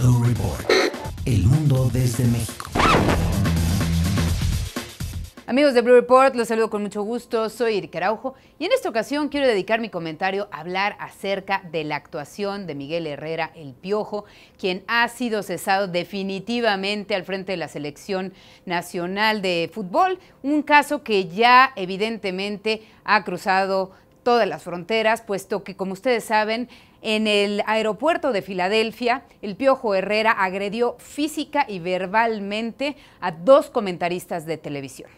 Blue Report. El mundo desde México. Amigos de Blue Report, los saludo con mucho gusto. Soy Erika Araujo y en esta ocasión quiero dedicar mi comentario a hablar acerca de la actuación de Miguel Herrera el Piojo, quien ha sido cesado definitivamente al frente de la selección nacional de fútbol. Un caso que ya evidentemente ha cruzado todas las fronteras, puesto que, como ustedes saben, en el aeropuerto de Filadelfia, el Piojo Herrera agredió física y verbalmente a dos comentaristas de televisión.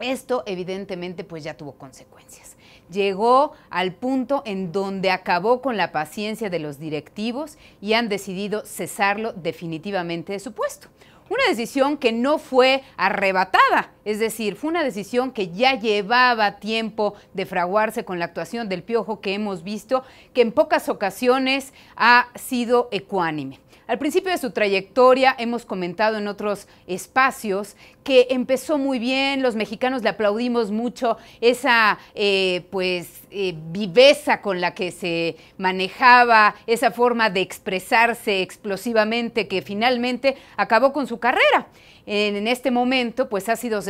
Esto evidentemente pues ya tuvo consecuencias. Llegó al punto en donde acabó con la paciencia de los directivos y han decidido cesarlo definitivamente de su puesto. Una decisión que no fue arrebatada, es decir, fue una decisión que ya llevaba tiempo de fraguarse con la actuación del Piojo que hemos visto, que en pocas ocasiones ha sido ecuánime. Al principio de su trayectoria hemos comentado en otros espacios que empezó muy bien, los mexicanos le aplaudimos mucho esa eh, pues eh, viveza con la que se manejaba, esa forma de expresarse explosivamente que finalmente acabó con su carrera. En, este momento pues ha sido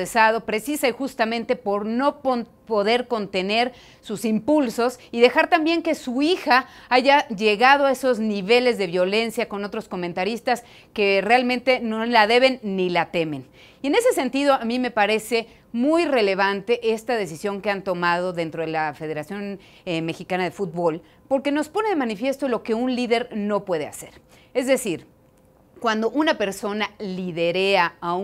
precisa y justamente por no poder contener sus impulsos y dejar también que su hija haya llegado a esos niveles de violencia con otros comentaristas que realmente no la deben ni la temen. Y en ese sentido, a mí me parece muy relevante esta decisión que han tomado dentro de la Federación eh, Mexicana de Fútbol, porque nos pone de manifiesto lo que un líder no puede hacer. Es decir, cuando una persona liderea a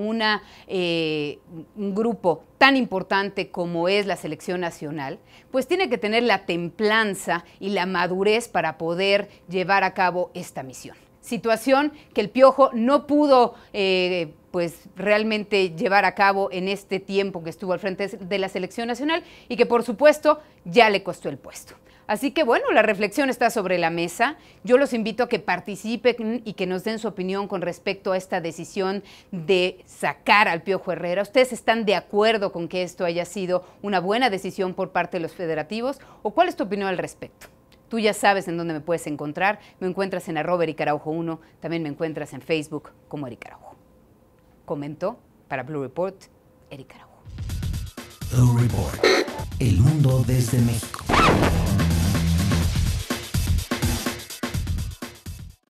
eh, un grupo tan importante como es la selección nacional, pues tiene que tener la templanza y la madurez para poder llevar a cabo esta misión situación que el Piojo no pudo eh, pues realmente llevar a cabo en este tiempo que estuvo al frente de la selección nacional y que por supuesto ya le costó el puesto. Así que bueno, la reflexión está sobre la mesa. Yo los invito a que participen y que nos den su opinión con respecto a esta decisión de sacar al Piojo Herrera. ¿Ustedes están de acuerdo con que esto haya sido una buena decisión por parte de los federativos? ¿O cuál es tu opinión al respecto? Tú ya sabes en dónde me puedes encontrar. Me encuentras en arroba 1 También me encuentras en Facebook como Ericaraujo comentó para Blue Report Eric Araujo. Blue Report, el mundo desde México.